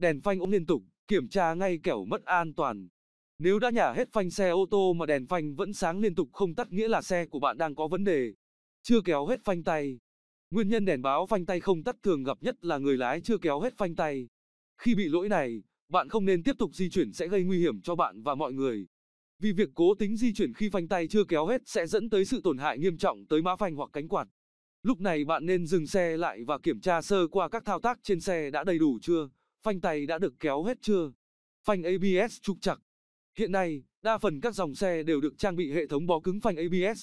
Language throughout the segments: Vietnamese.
đèn phanh ống liên tục, kiểm tra ngay kẻo mất an toàn. Nếu đã nhả hết phanh xe ô tô mà đèn phanh vẫn sáng liên tục không tắt nghĩa là xe của bạn đang có vấn đề. Chưa kéo hết phanh tay. Nguyên nhân đèn báo phanh tay không tắt thường gặp nhất là người lái chưa kéo hết phanh tay. Khi bị lỗi này, bạn không nên tiếp tục di chuyển sẽ gây nguy hiểm cho bạn và mọi người. Vì việc cố tính di chuyển khi phanh tay chưa kéo hết sẽ dẫn tới sự tổn hại nghiêm trọng tới má phanh hoặc cánh quạt. Lúc này bạn nên dừng xe lại và kiểm tra sơ qua các thao tác trên xe đã đầy đủ chưa phanh tay đã được kéo hết chưa? Phanh ABS trục chặt. Hiện nay, đa phần các dòng xe đều được trang bị hệ thống bó cứng phanh ABS.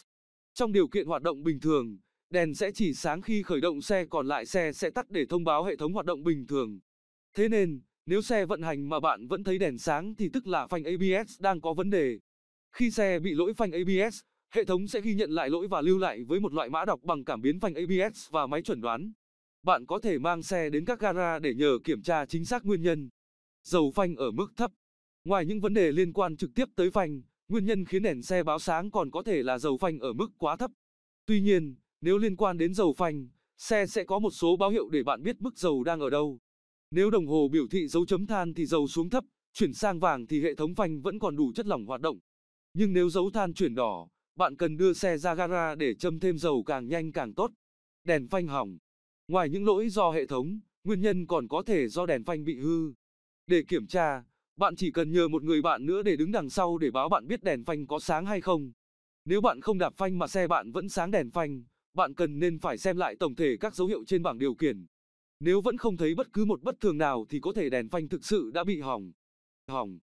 Trong điều kiện hoạt động bình thường, đèn sẽ chỉ sáng khi khởi động xe còn lại xe sẽ tắt để thông báo hệ thống hoạt động bình thường. Thế nên, nếu xe vận hành mà bạn vẫn thấy đèn sáng thì tức là phanh ABS đang có vấn đề. Khi xe bị lỗi phanh ABS, hệ thống sẽ ghi nhận lại lỗi và lưu lại với một loại mã đọc bằng cảm biến phanh ABS và máy chuẩn đoán bạn có thể mang xe đến các gara để nhờ kiểm tra chính xác nguyên nhân. Dầu phanh ở mức thấp. Ngoài những vấn đề liên quan trực tiếp tới phanh, nguyên nhân khiến đèn xe báo sáng còn có thể là dầu phanh ở mức quá thấp. Tuy nhiên, nếu liên quan đến dầu phanh, xe sẽ có một số báo hiệu để bạn biết mức dầu đang ở đâu. Nếu đồng hồ biểu thị dấu chấm than thì dầu xuống thấp, chuyển sang vàng thì hệ thống phanh vẫn còn đủ chất lỏng hoạt động. Nhưng nếu dấu than chuyển đỏ, bạn cần đưa xe ra gara để châm thêm dầu càng nhanh càng tốt. Đèn phanh hỏng Ngoài những lỗi do hệ thống, nguyên nhân còn có thể do đèn phanh bị hư. Để kiểm tra, bạn chỉ cần nhờ một người bạn nữa để đứng đằng sau để báo bạn biết đèn phanh có sáng hay không. Nếu bạn không đạp phanh mà xe bạn vẫn sáng đèn phanh, bạn cần nên phải xem lại tổng thể các dấu hiệu trên bảng điều khiển. Nếu vẫn không thấy bất cứ một bất thường nào thì có thể đèn phanh thực sự đã bị hỏng. Hỏng